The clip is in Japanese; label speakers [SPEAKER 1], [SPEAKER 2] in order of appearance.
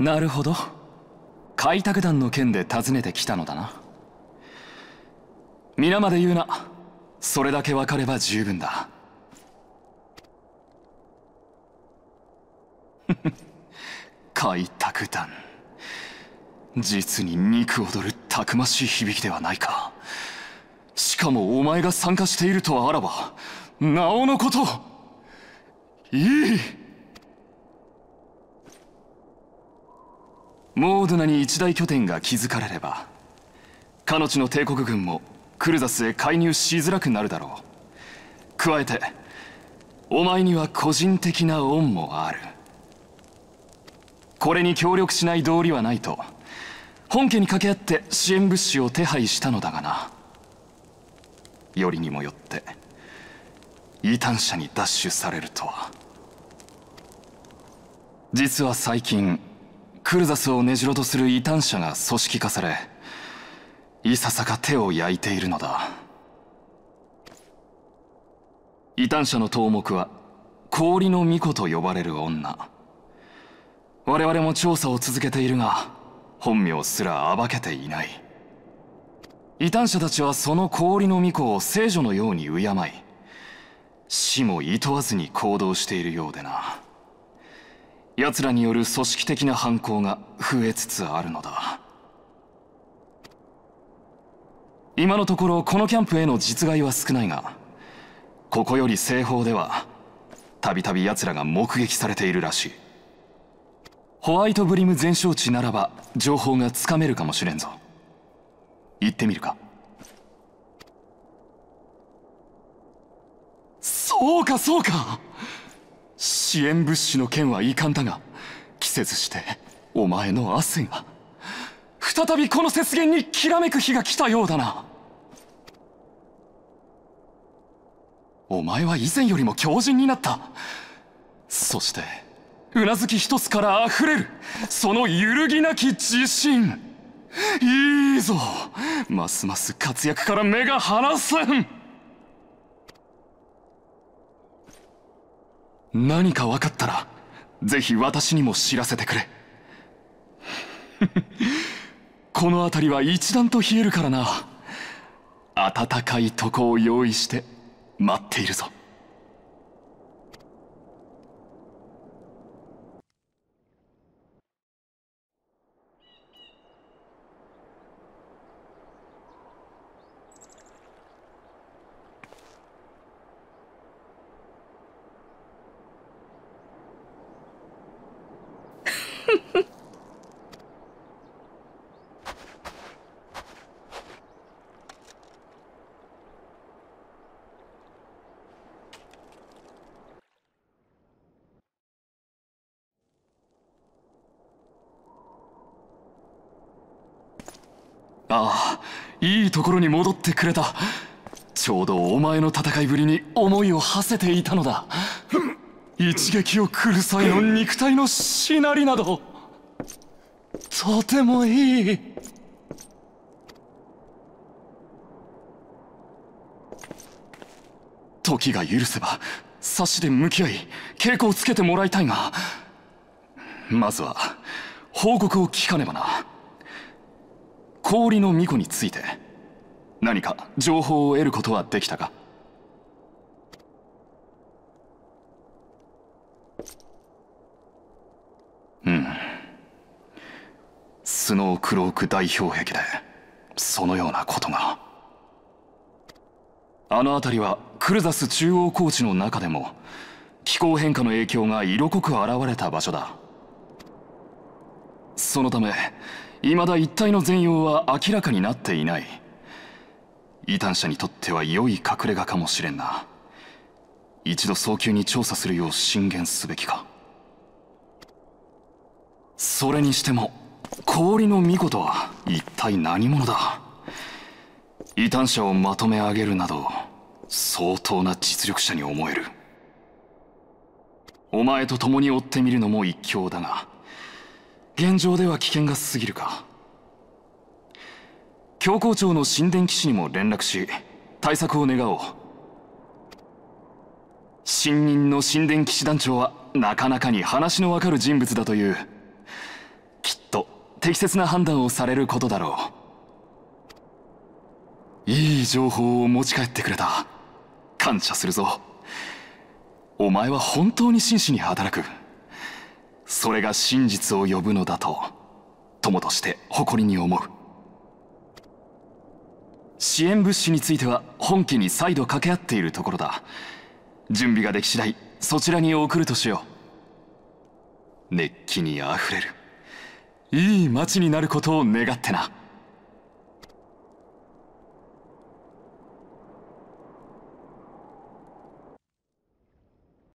[SPEAKER 1] なるほど開拓団の件で訪ねてきたのだな皆まで言うなそれだけ分かれば十分だ 開拓団実に肉躍るたくましい響きではないかしかもお前が参加しているとはあらばなおのこといいモードナに一大拠点が築かれれば彼の帝国軍もクルザスへ介入しづらくなるだろう加えてお前には個人的な恩もあるこれに協力しない道理はないと本家に掛け合って支援物資を手配したのだがなよりにもよって異端者に奪取されるとは実は最近クルザスを根城とする異端者が組織化されいささか手を焼いているのだ異端者の頭目は氷の巫女と呼ばれる女我々も調査を続けているが本名すら暴けていない異端者たちはその氷の巫女を聖女のように敬い死も厭わずに行動しているようでな奴らによる組織的な犯行が増えつつあるのだ今のところこのキャンプへの実害は少ないがここより西方ではたびたび奴らが目撃されているらしいホワイトブリム全焼地ならば情報がつかめるかもしれんぞ行ってみるかそうかそうか支援物資の件は遺憾だが季節してお前の汗が再びこの雪原にきらめく日が来たようだなお前は以前よりも強靭になったそしてうなずき一つからあふれるその揺るぎなき自信いいぞますます活躍から目が離せん何か分かったらぜひ私にも知らせてくれ この辺りは一段と冷えるからな暖かいとこを用意して待っているぞ ああいいところに戻ってくれたちょうどお前の戦いぶりに思いを馳せていたのだ一撃を来る際の肉体のしなりなどとてもいい時が許せば差しで向き合い稽古をつけてもらいたいがまずは報告を聞かねばな氷の巫女について何か情報を得ることはできたかスノークローク代表壁でそのようなことがあの辺りはクルザス中央高地の中でも気候変化の影響が色濃く現れた場所だそのため未だ一帯の全容は明らかになっていない異端者にとっては良い隠れ家かもしれんな一度早急に調査するよう進言すべきかそれにしても氷の巫女とは一体何者だ異端者をまとめ上げるなど相当な実力者に思えるお前と共に追ってみるのも一興だが現状では危険が過ぎるか教皇庁の神殿騎士にも連絡し対策を願おう新任の神殿騎士団長はなかなかに話のわかる人物だというきっと適切な判断をされることだろういい情報を持ち帰ってくれた感謝するぞお前は本当に真摯に働くそれが真実を呼ぶのだと友として誇りに思う支援物資については本家に再度掛け合っているところだ準備ができ次第そちらに送るとしよう熱気にあふれるいい町になることを願ってな。